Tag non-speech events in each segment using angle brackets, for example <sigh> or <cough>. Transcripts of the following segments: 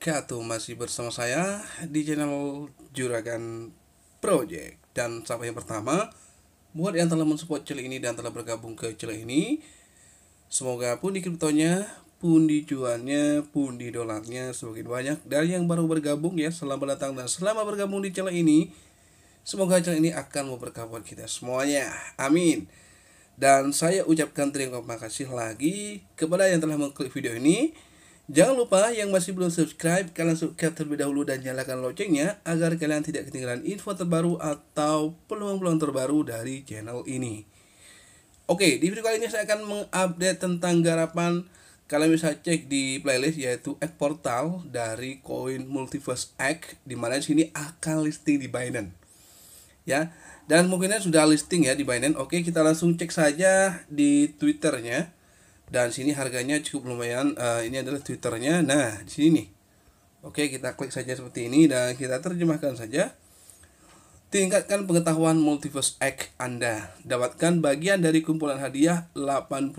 wabarakatuh Masih bersama saya di channel Juragan Project Dan sampai yang pertama Buat yang telah mensupport channel ini dan telah bergabung ke channel ini Semoga pun di kriptonya, pun di cuannya, pun di dolarnya semakin banyak Dan yang baru bergabung ya, selamat datang dan selamat bergabung di channel ini Semoga channel ini akan memperkawal kita semuanya Amin Dan saya ucapkan terima kasih lagi kepada yang telah mengklik video ini Jangan lupa yang masih belum subscribe, kalian subscribe terlebih dahulu dan nyalakan loncengnya agar kalian tidak ketinggalan info terbaru atau peluang-peluang terbaru dari channel ini. Oke, di video kali ini saya akan mengupdate tentang garapan kalian bisa cek di playlist yaitu X Portal dari coin Multiverse X di mana sini akan listing di Binance. Ya, dan mungkinnya sudah listing ya di Binance. Oke, kita langsung cek saja di Twitternya dan sini harganya cukup lumayan uh, ini adalah twitternya nah di sini nih oke kita klik saja seperti ini dan kita terjemahkan saja tingkatkan pengetahuan multiverse X Anda dapatkan bagian dari kumpulan hadiah 85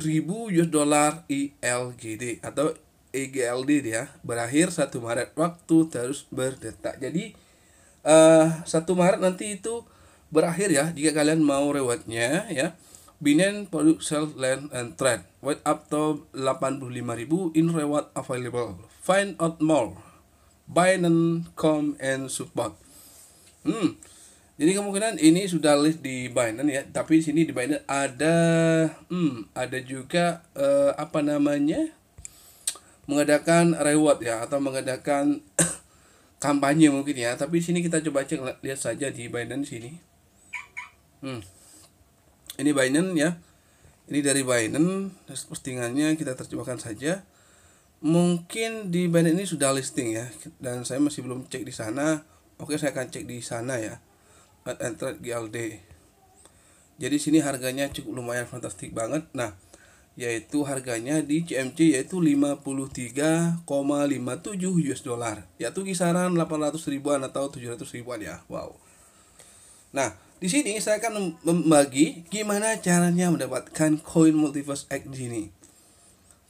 ribu US dollar ILGD atau EGLD ya berakhir 1 Maret waktu terus berdetak jadi uh, eh, 1 Maret nanti itu berakhir ya jika kalian mau rewardnya ya Binance Product self Land and Trade Wait up to 85.000 in reward available Find out more Binance, com and support Hmm jadi kemungkinan ini sudah list di Binance ya Tapi sini di Binance ada hmm, Ada juga uh, Apa namanya Mengadakan reward ya Atau mengadakan <coughs> kampanye mungkin ya Tapi sini kita coba cek lihat saja di Binance sini Hmm ini Binance ya ini dari Binance postingannya kita terjemahkan saja mungkin di Binance ini sudah listing ya dan saya masih belum cek di sana oke saya akan cek di sana ya at entered GLD jadi sini harganya cukup lumayan fantastik banget nah yaitu harganya di CMC yaitu 53,57 US dollar yaitu kisaran 800 ribuan atau 700 ribuan ya wow nah di sini saya akan membagi gimana caranya mendapatkan koin multiverse X di sini.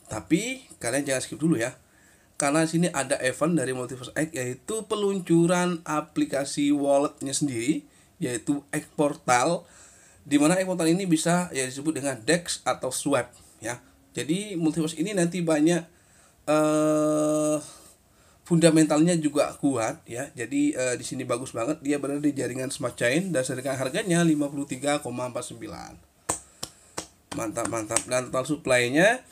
Tapi kalian jangan skip dulu ya. Karena sini ada event dari Multiverse X yaitu peluncuran aplikasi walletnya sendiri yaitu X Portal di mana X Portal ini bisa ya disebut dengan DEX atau Swap ya. Jadi Multiverse ini nanti banyak eh uh, fundamentalnya juga kuat ya. Jadi e, di sini bagus banget dia berada di jaringan smart chain dan sedangkan harganya 53,49. Mantap mantap dan total supply-nya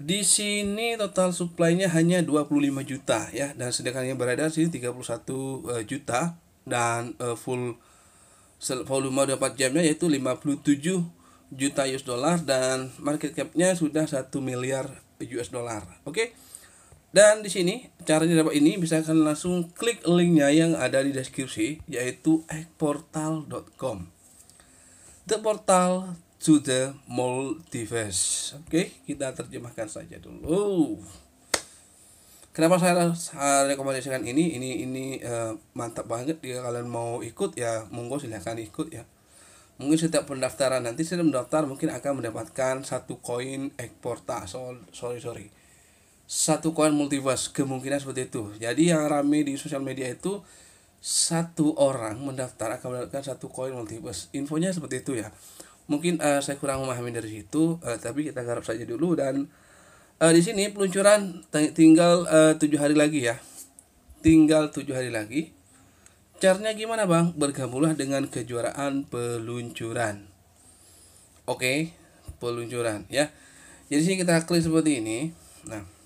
di sini total supply-nya hanya 25 juta ya dan sedangkan yang berada di sini 31 e, eh, juta dan e, full volume 24 jamnya yaitu 57 juta US dollar dan market cap-nya sudah 1 miliar US dollar. Oke. Okay? Dan di sini caranya dapat ini bisa kalian langsung klik linknya yang ada di deskripsi yaitu ekportal.com. The portal to the multiverse. Oke, kita terjemahkan saja dulu. Kenapa saya, saya eh, rekomendasikan ini? Ini ini uh, mantap banget jika kalian mau ikut ya, monggo silahkan ikut ya. Mungkin setiap pendaftaran nanti setiap mendaftar mungkin akan mendapatkan satu koin ekporta. So, sorry sorry satu koin multiverse kemungkinan seperti itu jadi yang rame di sosial media itu satu orang mendaftar akan mendapatkan satu koin multiverse infonya seperti itu ya mungkin uh, saya kurang memahami dari situ uh, tapi kita garap saja dulu dan uh, di sini peluncuran tinggal tujuh hari lagi ya tinggal tujuh hari lagi caranya gimana bang bergabunglah dengan kejuaraan peluncuran oke okay, peluncuran ya jadi sini kita klik seperti ini nah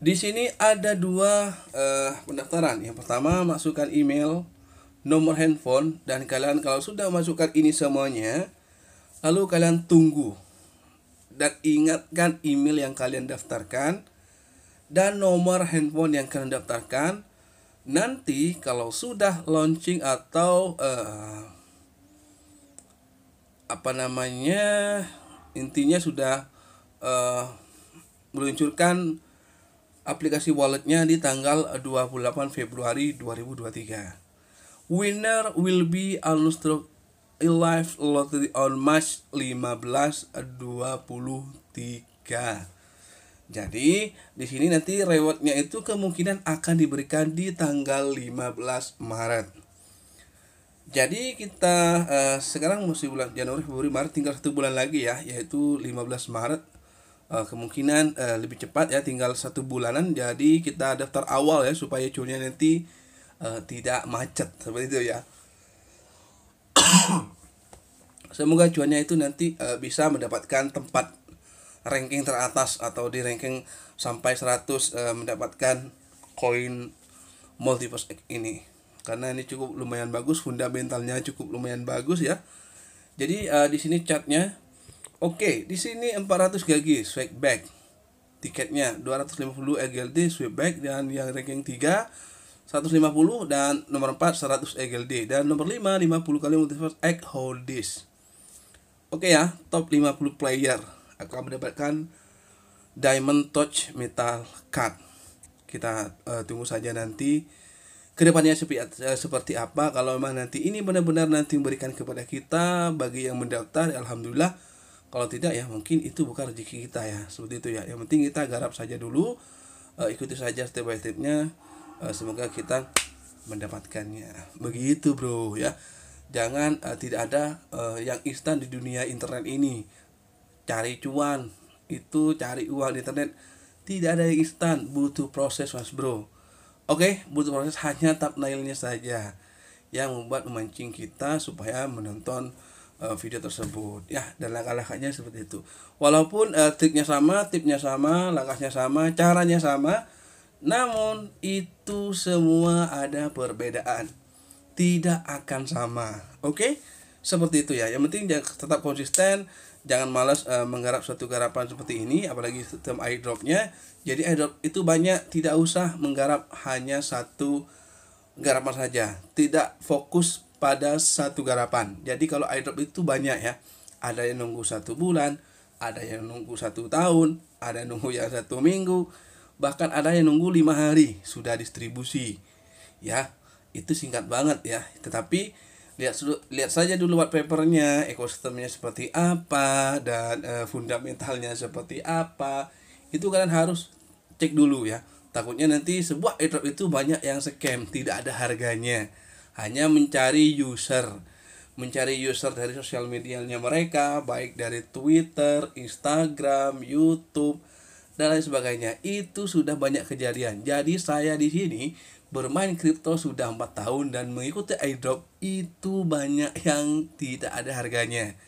di sini ada dua uh, pendaftaran. Yang pertama masukkan email, nomor handphone, dan kalian kalau sudah masukkan ini semuanya, lalu kalian tunggu dan ingatkan email yang kalian daftarkan dan nomor handphone yang kalian daftarkan. Nanti kalau sudah launching atau uh, apa namanya intinya sudah uh, meluncurkan aplikasi walletnya di tanggal 28 eh, Februari 2023. Winner will be Alustro Live Lottery on March 15-23. Jadi, di sini nanti rewardnya itu kemungkinan akan diberikan di tanggal 15 Maret. Jadi kita uh, sekarang musim bulan Januari, Februari, Maret tinggal satu bulan lagi ya, yaitu 15 Maret uh, kemungkinan uh, lebih cepat ya tinggal satu bulanan jadi kita daftar awal ya supaya cuannya nanti uh, tidak macet seperti itu ya <coughs> semoga cuannya itu nanti uh, bisa mendapatkan tempat ranking teratas atau di ranking sampai 100 uh, mendapatkan koin multiverse ini karena ini cukup lumayan bagus fundamentalnya cukup lumayan bagus ya jadi uh, di sini catnya Oke, di sini 400 gagi swagback. Tiketnya 250 EGLD swagback dan yang ranking 3 150 dan nomor 4 100 EGLD dan nomor 5 50 kali multiverse X Holdis. Oke ya, top 50 player akan mendapatkan Diamond Touch Metal Card. Kita uh, tunggu saja nanti kedepannya eh, seperti apa kalau memang nanti ini benar-benar nanti memberikan kepada kita bagi yang mendaftar alhamdulillah kalau tidak ya mungkin itu bukan rezeki kita ya seperti itu ya yang penting kita garap saja dulu uh, ikuti saja step by stepnya uh, eh, semoga kita mendapatkannya begitu bro ya jangan uh, tidak ada uh, yang instan di dunia internet ini cari cuan itu cari uang di internet tidak ada yang instan butuh proses mas bro oke okay, butuh proses <laughs> hanya tap nailnya saja yang membuat memancing kita supaya menonton Eh, video tersebut ya dan langkah-langkahnya seperti itu walaupun uh, triknya sama tipnya sama langkahnya sama caranya sama namun itu semua ada perbedaan tidak akan sama oke okay? seperti itu ya yang penting tetap konsisten jangan malas uh, menggarap suatu garapan seperti ini apalagi sistem airdropnya jadi airdrop itu banyak tidak usah menggarap hanya satu garapan saja tidak fokus pada satu garapan. Jadi kalau airdrop itu banyak ya. Ada yang nunggu satu bulan, ada yang nunggu satu tahun, ada yang nunggu yang satu minggu, bahkan ada yang nunggu lima hari sudah distribusi. Ya, itu singkat banget ya. Tetapi lihat lihat saja dulu white papernya, ekosistemnya seperti apa dan e, fundamentalnya seperti apa. Itu kalian harus cek dulu ya. Takutnya nanti sebuah airdrop itu banyak yang scam, tidak ada harganya hanya mencari user mencari user dari sosial medianya mereka baik dari Twitter, Instagram, YouTube dan lain sebagainya itu sudah banyak kejadian jadi saya di sini bermain kripto sudah empat tahun dan mengikuti airdrop itu banyak yang tidak ada harganya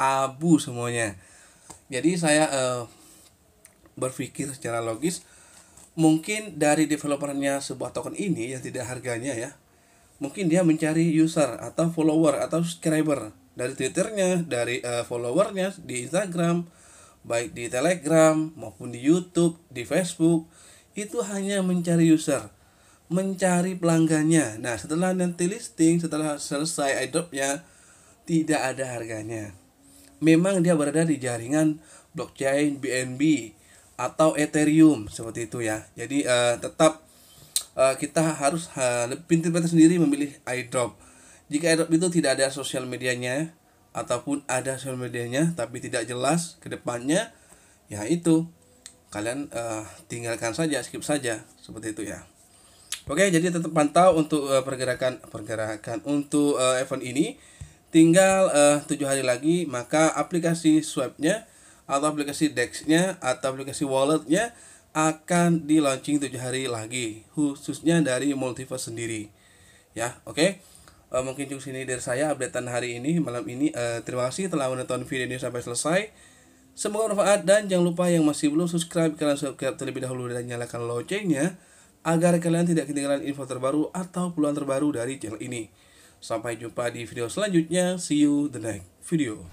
abu semuanya jadi saya eh, berpikir secara logis mungkin dari developernya sebuah token ini yang tidak harganya ya mungkin dia mencari user atau follower atau subscriber dari twitternya dari uh, followernya di instagram baik di telegram maupun di youtube di facebook itu hanya mencari user mencari pelanggannya nah setelah nanti listing setelah selesai adopnya tidak ada harganya memang dia berada di jaringan blockchain BNB atau Ethereum seperti itu ya jadi uh, tetap Eh, kita harus uh, pintar-pintar sendiri memilih idrop Jika idrop itu tidak ada sosial medianya ataupun ada sosial medianya tapi tidak jelas ke depannya, ya itu kalian uh, tinggalkan saja, skip saja seperti itu ya. Oke, jadi tetap pantau untuk uh, pergerakan pergerakan untuk uh, event ini. Tinggal tujuh hari lagi maka aplikasi swabnya atau aplikasi dexnya atau aplikasi walletnya akan di launching 7 hari lagi khususnya dari multiverse sendiri ya oke okay? Eh, mungkin cukup sini dari saya updatean hari ini malam ini uh, terima kasih telah menonton video ini sampai selesai semoga bermanfaat dan jangan lupa yang masih belum subscribe kalian subscribe terlebih dahulu dan nyalakan loncengnya agar kalian tidak ketinggalan info terbaru atau peluang terbaru dari channel ini sampai jumpa di video selanjutnya see you the next video